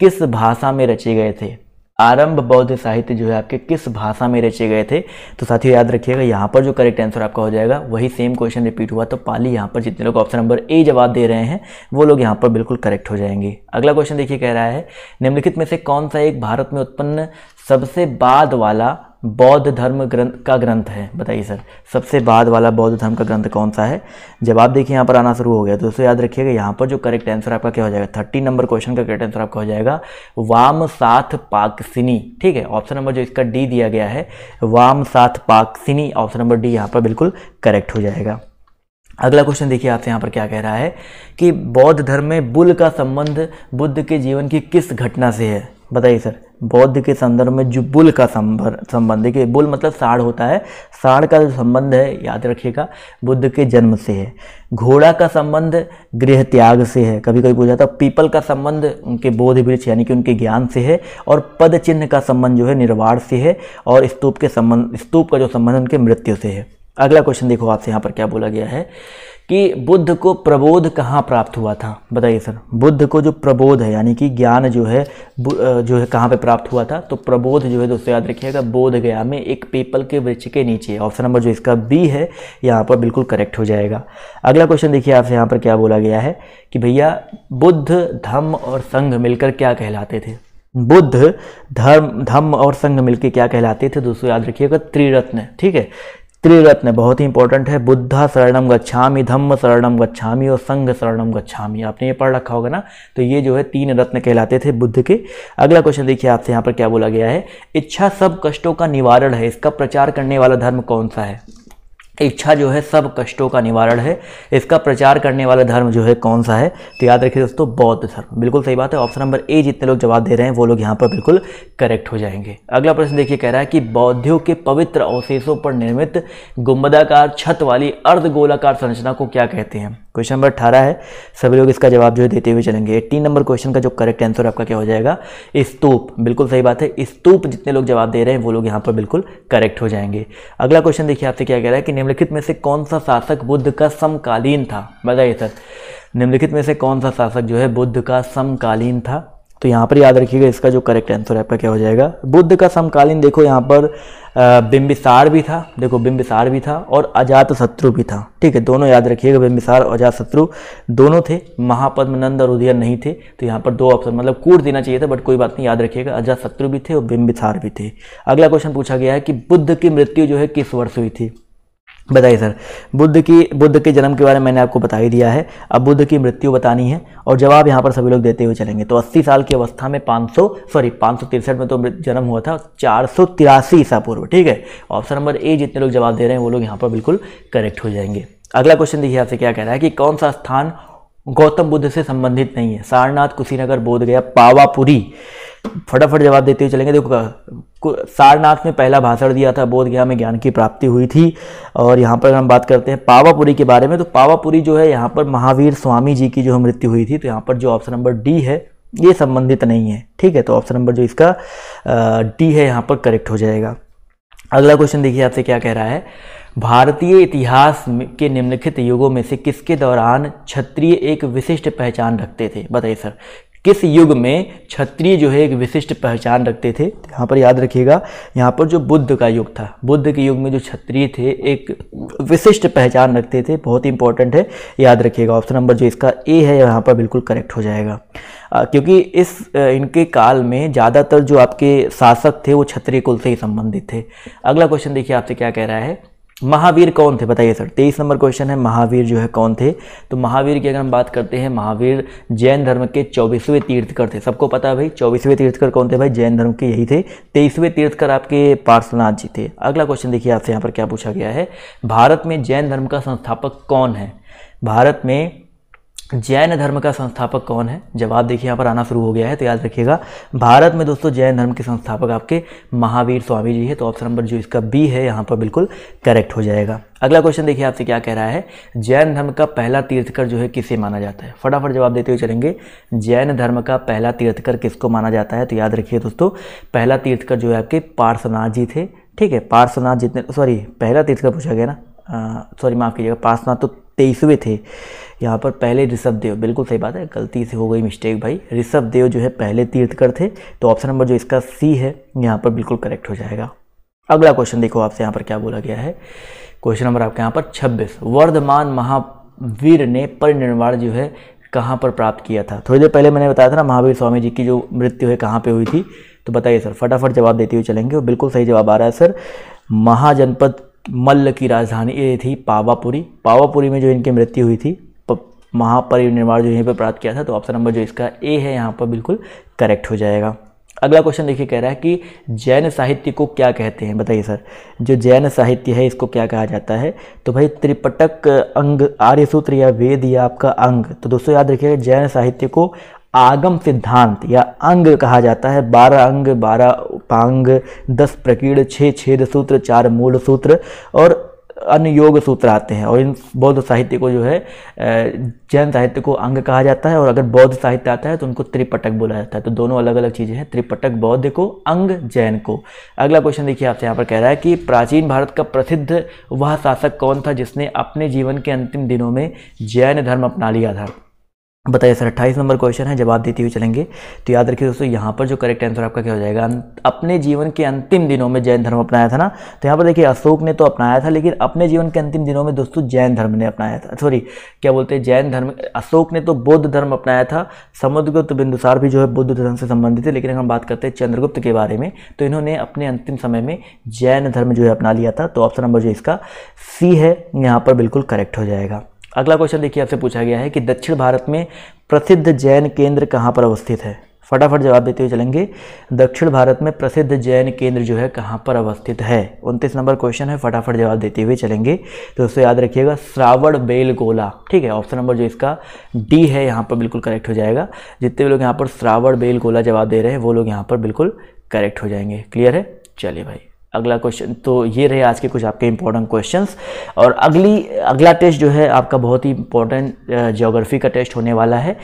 किस भाषा में रचे गए थे आरंभ बौद्ध साहित्य जो है आपके किस भाषा में रचे गए थे तो साथियों याद रखिएगा यहाँ पर जो करेक्ट आंसर आपका हो जाएगा वही सेम क्वेश्चन रिपीट हुआ तो पाली यहाँ पर जितने लोग ऑप्शन नंबर ए जवाब दे रहे हैं वो लोग यहाँ पर बिल्कुल करेक्ट हो जाएंगे अगला क्वेश्चन देखिए कह रहा है निम्नलिखित में से कौन सा एक भारत में उत्पन्न सबसे बाद वाला बौद्ध धर्म ग्रंथ का ग्रंथ है बताइए सर सबसे बाद वाला बौद्ध धर्म का ग्रंथ कौन सा है जवाब देखिए यहाँ पर आना शुरू हो गया तो उसे याद रखिएगा यहाँ पर जो करेक्ट आंसर आपका क्या हो जाएगा थर्टी नंबर क्वेश्चन का करेक्ट आंसर आपका हो जाएगा वाम साथ पाकसिनी ठीक है ऑप्शन नंबर जो इसका डी दिया गया है वाम साथ पाकसिनी ऑप्शन नंबर डी यहाँ पर बिल्कुल करेक्ट हो जाएगा अगला क्वेश्चन देखिए आपसे यहाँ पर क्या कह रहा है कि बौद्ध धर्म में बुल का संबंध बुद्ध के जीवन की किस घटना से है बताइए सर बौद्ध के संदर्भ में जो बुल का संबंध देखिए बुल मतलब साढ़ होता है साढ़ का जो संबंध है याद रखिएगा बुद्ध के जन्म से है घोड़ा का संबंध गृह त्याग से है कभी कभी पूछा जाता पीपल का संबंध उनके बोध वृक्ष यानी कि उनके ज्ञान से है और पद चिन्ह का संबंध जो है निर्वाण से है और स्तूप के संबंध स्तूप का जो संबंध उनके मृत्यु से है अगला क्वेश्चन देखो आपसे यहाँ पर क्या बोला गया है कि बुद्ध को प्रबोध कहाँ प्राप्त हुआ था बताइए सर बुद्ध को जो प्रबोध है यानी कि ज्ञान जो है जो है कहाँ पे प्राप्त हुआ था तो प्रबोध जो है दोस्तों याद रखिएगा बोध गया में एक पीपल के वृक्ष के नीचे ऑप्शन नंबर जो इसका बी है यहाँ पर बिल्कुल करेक्ट हो जाएगा अगला क्वेश्चन देखिए आपसे यहाँ पर क्या बोला गया है कि भैया बुद्ध धम्म और संघ मिलकर क्या कहलाते थे बुद्ध धर्म धम्म और संघ मिलकर क्या कहलाते थे दोस्तों याद रखिएगा त्रिरत्न ठीक है त्रिरत्न बहुत ही इंपॉर्टेंट है बुद्धा शरणम गच्छामी धम्म शरणम गच्छामी और संघ शरणम गच्छामी आपने ये पढ़ रखा होगा ना तो ये जो है तीन रत्न कहलाते थे बुद्ध के अगला क्वेश्चन देखिए आपसे यहाँ पर क्या बोला गया है इच्छा सब कष्टों का निवारण है इसका प्रचार करने वाला धर्म कौन सा है इच्छा जो है सब कष्टों का निवारण है इसका प्रचार करने वाला धर्म जो है कौन सा है तो याद रखिए दोस्तों बौद्ध धर्म बिल्कुल सही बात है ऑप्शन नंबर ए जितने लोग जवाब दे रहे हैं वो लोग यहाँ पर बिल्कुल करेक्ट हो जाएंगे अगला प्रश्न देखिए कह रहा है कि बौद्धों के पवित्र अवशेषों पर निर्मित गुम्बदाकार छत वाली अर्धगोलाकार संरचना को क्या कहते हैं क्वेश्चन नंबर अठारह है सभी लोग इसका जवाब जो है देते हुए चलेंगे एट्टीन नंबर क्वेश्चन का जो करेक्ट आंसर आपका क्या हो जाएगा स्तूप बिल्कुल सही बात है स्तूप जितने लोग जवाब दे रहे हैं वो लोग यहाँ पर बिल्कुल करेक्ट हो जाएंगे अगला क्वेश्चन देखिए आपसे क्या कह रहा है कि निम्नलिखित में से कौन सा शासक बुद्ध का समकालीन था बताइए सर निम्नलिखित में से कौन सा शासक जो है बुद्ध का समकालीन था तो यहाँ पर याद रखिएगा इसका जो करेक्ट आंसर आपका क्या हो जाएगा बुद्ध का समकालीन देखो यहाँ पर बिंबिसार भी था देखो बिम्बिसार भी था और अजात शत्रु भी था ठीक है दोनों याद रखिएगा बिंबिसार और अजात शत्रु दोनों थे महापद्मनंद और उदयन नहीं थे तो यहाँ पर दो ऑप्शन मतलब कूट देना चाहिए था बट कोई बात नहीं याद रखिएगा अजात शत्रु भी थे और बिंबिसार भी थे अगला क्वेश्चन पूछा गया है कि बुद्ध की मृत्यु जो है किस वर्ष हुई थी बताइए सर बुद्ध की बुद्ध के जन्म के बारे में मैंने आपको बता ही दिया है अब बुद्ध की मृत्यु बतानी है और जवाब यहाँ पर सभी लोग देते हुए चलेंगे तो 80 साल की अवस्था में 500 सॉरी पाँच में तो जन्म हुआ था चार सौ तिरासी ईसा पूर्व ठीक है ऑप्शन नंबर ए जितने लोग जवाब दे रहे हैं वो लोग यहाँ पर बिल्कुल करेक्ट हो जाएंगे अगला क्वेश्चन देखिए आपसे क्या कह रहा है कि कौन सा स्थान गौतम बुद्ध से संबंधित नहीं है सारनाथ कुशीनगर बोधगया पावापुरी फटाफट जवाब देते हुए चलेंगे देखो सारनाथ ने पहला भाषण दिया था बोध गया में ज्ञान की प्राप्ति हुई थी और यहाँ पर हम बात करते हैं पावापुरी के बारे में तो पावापुरी जो है यहाँ पर महावीर स्वामी जी की जो मृत्यु हुई थी तो यहाँ पर जो ऑप्शन नंबर डी है ये संबंधित नहीं है ठीक है तो ऑप्शन नंबर जो इसका डी है यहाँ पर करेक्ट हो जाएगा अगला क्वेश्चन देखिए आपसे क्या कह रहा है भारतीय इतिहास के निम्नलिखित युगों में से किसके दौरान क्षत्रिय एक विशिष्ट पहचान रखते थे बताइए सर किस युग में क्षत्रिय जो है एक विशिष्ट पहचान रखते थे तो यहाँ पर याद रखिएगा यहाँ पर जो बुद्ध का युग था बुद्ध के युग में जो क्षत्रिय थे एक विशिष्ट पहचान रखते थे बहुत ही इंपॉर्टेंट है याद रखिएगा ऑप्शन नंबर जो इसका ए है यहाँ पर बिल्कुल करेक्ट हो जाएगा आ, क्योंकि इस इनके काल में ज़्यादातर जो आपके शासक थे वो क्षत्रिय कुल से ही संबंधित थे अगला क्वेश्चन देखिए आपसे क्या कह रहा है महावीर कौन थे बताइए सर तेईस नंबर क्वेश्चन है महावीर जो है कौन थे तो महावीर की अगर हम बात करते हैं महावीर जैन धर्म के चौबीसवें तीर्थकर थे सबको पता है भाई चौबीसवें तीर्थकर कौन थे भाई जैन धर्म के यही थे तेईसवें तीर्थकर आपके पार्श्वनाथ जी थे अगला क्वेश्चन देखिए आपसे यहाँ पर क्या पूछा गया है भारत में जैन धर्म का संस्थापक कौन है भारत में जैन धर्म का संस्थापक कौन है जवाब देखिए यहाँ पर आना शुरू हो गया है तो याद रखिएगा भारत में दोस्तों जैन धर्म के संस्थापक आपके महावीर स्वामी जी है तो ऑप्शन नंबर जो इसका बी है यहाँ पर बिल्कुल करेक्ट हो जाएगा अगला क्वेश्चन देखिए आपसे क्या कह रहा है जैन धर्म का पहला तीर्थकर जो है किसे माना जाता है फटाफट जवाब देते हुए चलेंगे जैन धर्म का पहला तीर्थकर किसको माना जाता है तो याद रखिए दोस्तों पहला तीर्थकर जो है आपके पार्श्वनाथ जी थे ठीक है पार्श्वनाथ जितने सॉरी पहला तीर्थकर पूछा गया ना सॉरी माफ़ कीजिएगा पार्श्वनाथ तो तेईसवें थे यहाँ पर पहले ऋषभ देव बिल्कुल सही बात है गलती से हो गई मिस्टेक भाई ऋषभ देव जो है पहले तीर्थकर थे तो ऑप्शन नंबर जो इसका सी है यहाँ पर बिल्कुल करेक्ट हो जाएगा अगला क्वेश्चन देखो आपसे यहाँ पर क्या बोला गया है क्वेश्चन नंबर आपके यहाँ पर छब्बीस वर्धमान महावीर ने परिनिर्वाण जो है कहाँ पर प्राप्त किया था थोड़ी देर पहले मैंने बताया था ना महावीर स्वामी जी की जो मृत्यु है कहाँ पर हुई थी तो बताइए सर फटाफट जवाब देते हुए चलेंगे और बिल्कुल सही जवाब आ रहा है सर महाजनपद मल्ल की राजधानी ये थी पावापुरी पावापुरी में जो इनकी मृत्यु हुई थी महापरिनिर्माण जो यहीं पर प्राप्त किया था तो ऑप्शन नंबर जो इसका ए है यहाँ पर बिल्कुल करेक्ट हो जाएगा अगला क्वेश्चन देखिए कह रहा है कि जैन साहित्य को क्या कहते हैं बताइए सर जो जैन साहित्य है इसको क्या कहा जाता है तो भाई त्रिपटक अंग आर्यसूत्र या वेद या आपका अंग तो दोस्तों याद रखिएगा जैन साहित्य को आगम सिद्धांत या अंग कहा जाता है बारह अंग बारह उपांग दस प्रकीर्ण छः छेद सूत्र चार मूल सूत्र और अन्य योग सूत्र आते हैं और इन बौद्ध साहित्य को जो है जैन साहित्य को अंग कहा जाता है और अगर बौद्ध साहित्य आता है तो उनको त्रिपटक बोला जाता है तो दोनों अलग अलग चीज़ें हैं त्रिपटक बौद्ध को अंग जैन को अगला क्वेश्चन देखिए आपसे यहाँ पर कह रहा है कि प्राचीन भारत का प्रसिद्ध वह शासक कौन था जिसने अपने जीवन के अंतिम दिनों में जैन धर्म अपना लिया था बताइए सर अट्ठाईस नंबर क्वेश्चन है जवाब देते हुए चलेंगे तो याद रखिए दोस्तों यहाँ पर जो करेक्ट आंसर आपका क्या हो जाएगा अं- अपने जीवन के अंतिम दिनों में जैन धर्म अपनाया था ना तो यहाँ पर देखिए अशोक ने तो अपनाया था लेकिन अपने जीवन के अंतिम दिनों में दोस्तों जैन धर्म ने अपनाया था सॉरी क्या बोलते हैं जैन धर्म अशोक ने तो बौद्ध धर्म अपनाया था समुद्रगुप्त बिंदुसार भी जो है बौद्ध धर्म से संबंधित है लेकिन हम बात करते हैं चंद्रगुप्त के बारे में तो इन्होंने अपने अंतिम समय में जैन धर्म जो है अपना लिया था तो ऑप्शन नंबर जो इसका सी है यहाँ पर बिल्कुल करेक्ट हो जाएगा अगला क्वेश्चन देखिए आपसे पूछा गया है कि दक्षिण भारत में प्रसिद्ध जैन केंद्र कहाँ पर अवस्थित है फटाफट जवाब देते हुए चलेंगे दक्षिण भारत में प्रसिद्ध जैन केंद्र जो है कहाँ पर अवस्थित है उनतीस नंबर क्वेश्चन है फटाफट जवाब देते हुए चलेंगे तो उससे याद रखिएगा श्रावण बेलगोला ठीक है ऑप्शन नंबर जो इसका डी है यहाँ पर बिल्कुल करेक्ट हो जाएगा जितने भी लोग यहाँ पर श्रावण बेलगोला जवाब दे रहे हैं वो लोग यहाँ पर बिल्कुल करेक्ट हो जाएंगे क्लियर है चलिए भाई अगला क्वेश्चन तो ये रहे आज के कुछ आपके इंपॉर्टेंट क्वेश्चंस और अगली अगला टेस्ट जो है आपका बहुत ही इंपॉर्टेंट जोग्राफी का टेस्ट होने वाला है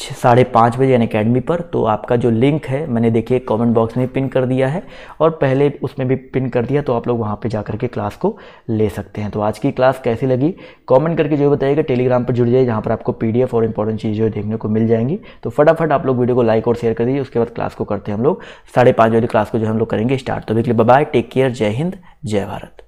साढ़े पाँच बजे यानी अकेडमी पर तो आपका जो लिंक है मैंने देखिए कमेंट बॉक्स में पिन कर दिया है और पहले उसमें भी पिन कर दिया तो आप लोग वहाँ पे जा के क्लास को ले सकते हैं तो आज की क्लास कैसी लगी कमेंट करके जो बताइएगा टेलीग्राम पर जुड़ जाइए जहाँ पर आपको पी और इंपॉर्टेंट चीज़ें देखने को मिल जाएंगी तो फटाफट आप लोग वीडियो को लाइक और शेयर कर दीजिए उसके बाद क्लास को करते हैं हम लोग साढ़े पाँच बजे क्लास को जो हम लोग करेंगे स्टार्ट तो देखिए बाय टेक केयर जय हिंद जय भारत